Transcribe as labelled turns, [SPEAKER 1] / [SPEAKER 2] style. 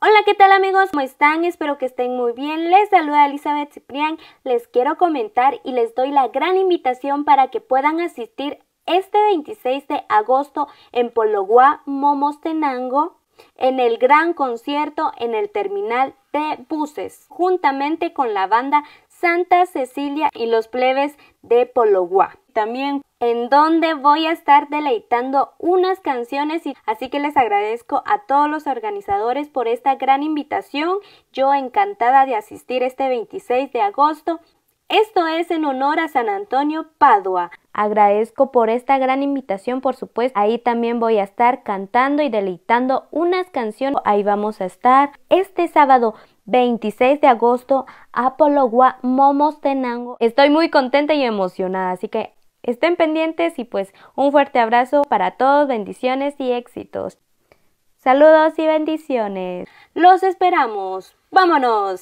[SPEAKER 1] Hola, ¿qué tal amigos? ¿Cómo están? Espero que estén muy bien. Les saluda Elizabeth Ciprián. Les quiero comentar y les doy la gran invitación para que puedan asistir este 26 de agosto en Pologuá, Momostenango, en el gran concierto en el terminal de buses, juntamente con la banda Santa Cecilia y los plebes de Polowá. También en donde voy a estar deleitando unas canciones y así que les agradezco a todos los organizadores por esta gran invitación. Yo encantada de asistir este 26 de agosto. Esto es en honor a San Antonio Padua. Agradezco por esta gran invitación, por supuesto. Ahí también voy a estar cantando y deleitando unas canciones. Ahí vamos a estar este sábado 26 de agosto, Momos Tenango. Estoy muy contenta y emocionada, así que estén pendientes y pues un fuerte abrazo para todos, bendiciones y éxitos. Saludos y bendiciones. Los esperamos. Vámonos.